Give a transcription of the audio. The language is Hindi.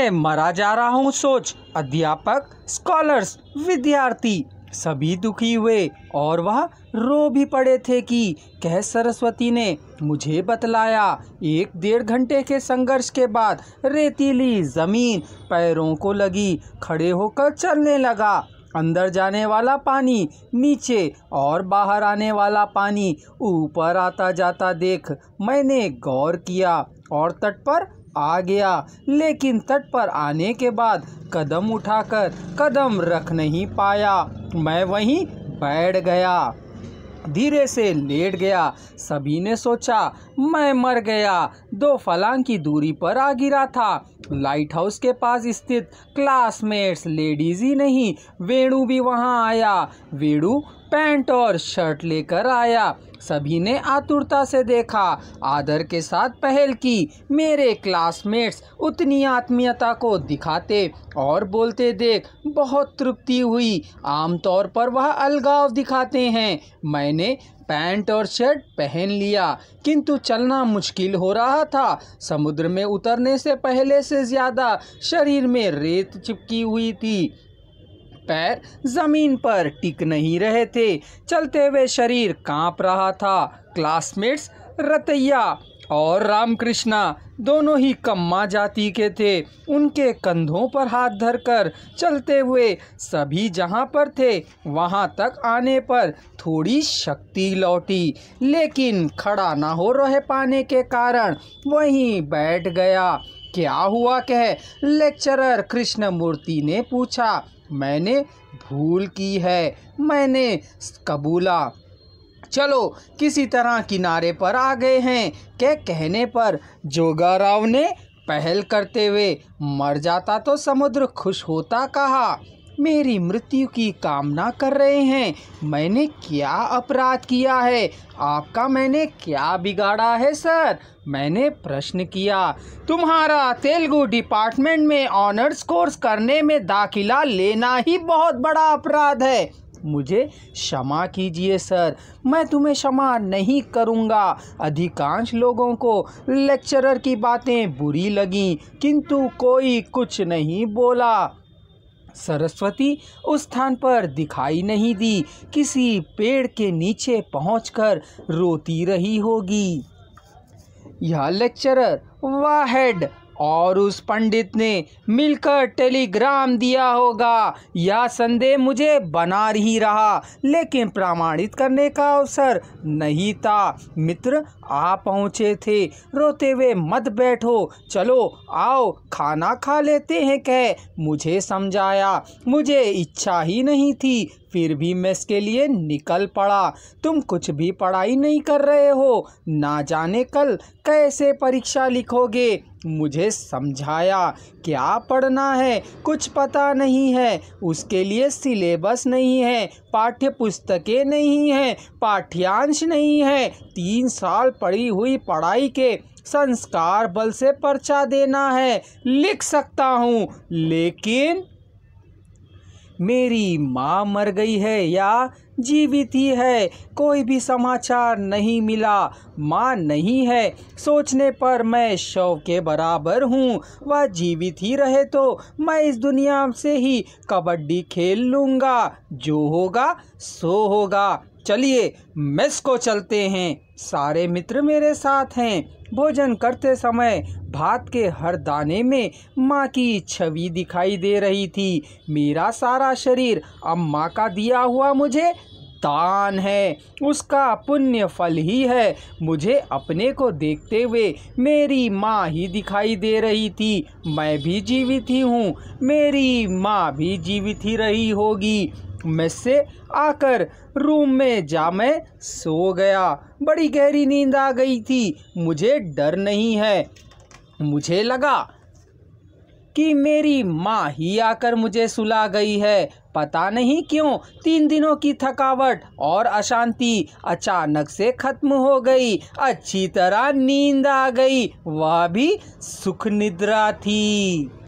मैं मरा जा रहा हूँ सोच अध्यापक स्कॉलर्स विद्यार्थी सभी दुखी हुए और वह रो भी पड़े थे कि कह सरस्वती ने मुझे बतलाया एक डेढ़ घंटे के संघर्ष के बाद रेतीली ज़मीन पैरों को लगी खड़े होकर चलने लगा अंदर जाने वाला पानी नीचे और बाहर आने वाला पानी ऊपर आता जाता देख मैंने गौर किया और तट पर आ गया लेकिन तट पर आने के बाद कदम उठाकर कदम रख नहीं पाया मैं वहीं बैठ गया धीरे से लेट गया सभी ने सोचा मैं मर गया दो फलांग की दूरी पर आ गिरा था लाइट हाउस के पास स्थित क्लासमेट्स लेडीज ही नहीं वेणु भी वहां आया वेणु पैंट और शर्ट लेकर आया सभी ने आतुरता से देखा आदर के साथ पहल की मेरे क्लासमेट्स उतनी आत्मीयता को दिखाते और बोलते देख बहुत तृप्ति हुई आमतौर पर वह अलगाव दिखाते हैं मैंने पैंट और शर्ट पहन लिया किंतु चलना मुश्किल हो रहा था समुद्र में उतरने से पहले से ज़्यादा शरीर में रेत चिपकी हुई थी पैर जमीन पर टिक नहीं रहे थे चलते हुए शरीर कांप रहा था क्लासमेट्स रतैया और रामकृष्णा दोनों ही कम्मा जाति के थे उनके कंधों पर हाथ धरकर चलते हुए सभी जहां पर थे वहां तक आने पर थोड़ी शक्ति लौटी लेकिन खड़ा ना हो रह पाने के कारण वहीं बैठ गया क्या हुआ कह लेक्चरर कृष्णमूर्ति ने पूछा मैंने भूल की है मैंने कबूला चलो किसी तरह किनारे पर आ गए हैं के कहने पर जोगा राव ने पहल करते हुए मर जाता तो समुद्र खुश होता कहा मेरी मृत्यु की कामना कर रहे हैं मैंने क्या अपराध किया है आपका मैंने क्या बिगाड़ा है सर मैंने प्रश्न किया तुम्हारा तेलुगु डिपार्टमेंट में ऑनर्स कोर्स करने में दाखिला लेना ही बहुत बड़ा अपराध है मुझे क्षमा कीजिए सर मैं तुम्हें क्षमा नहीं करूँगा अधिकांश लोगों को लेक्चरर की बातें बुरी लगी किंतु कोई कुछ नहीं बोला सरस्वती उस स्थान पर दिखाई नहीं दी किसी पेड़ के नीचे पहुंचकर रोती रही होगी यह लेक्चरर वाह हेड और उस पंडित ने मिलकर टेलीग्राम दिया होगा यह संदेह मुझे बना ही रहा लेकिन प्रमाणित करने का अवसर नहीं था मित्र आ पहुँचे थे रोते हुए मत बैठो चलो आओ खाना खा लेते हैं कह मुझे समझाया मुझे इच्छा ही नहीं थी फिर भी मैं इसके लिए निकल पड़ा तुम कुछ भी पढ़ाई नहीं कर रहे हो ना जाने कल कैसे परीक्षा लिखोगे मुझे समझाया क्या पढ़ना है कुछ पता नहीं है उसके लिए सिलेबस नहीं है पाठ्य पुस्तकें नहीं हैं पाठ्यांश नहीं है तीन साल पड़ी हुई पढ़ाई के संस्कार बल से पर्चा देना है लिख सकता हूँ लेकिन मेरी माँ मर गई है या जीवित ही है कोई भी समाचार नहीं मिला माँ नहीं है सोचने पर मैं शव के बराबर हूँ वह जीवित ही रहे तो मैं इस दुनिया से ही कबड्डी खेल लूँगा जो होगा सो होगा चलिए मेस को चलते हैं सारे मित्र मेरे साथ हैं भोजन करते समय भात के हर दाने में माँ की छवि दिखाई दे रही थी मेरा सारा शरीर अब माँ का दिया हुआ मुझे दान है उसका पुण्य फल ही है मुझे अपने को देखते हुए मेरी माँ ही दिखाई दे रही थी मैं भी जीवित ही हूँ मेरी माँ भी जीवित ही रही होगी में से आकर रूम में जा मैं सो गया बड़ी गहरी नींद आ गई थी मुझे डर नहीं है मुझे लगा कि मेरी माँ ही आकर मुझे सुला गई है पता नहीं क्यों तीन दिनों की थकावट और अशांति अचानक से खत्म हो गई अच्छी तरह नींद आ गई वह भी सुख निद्रा थी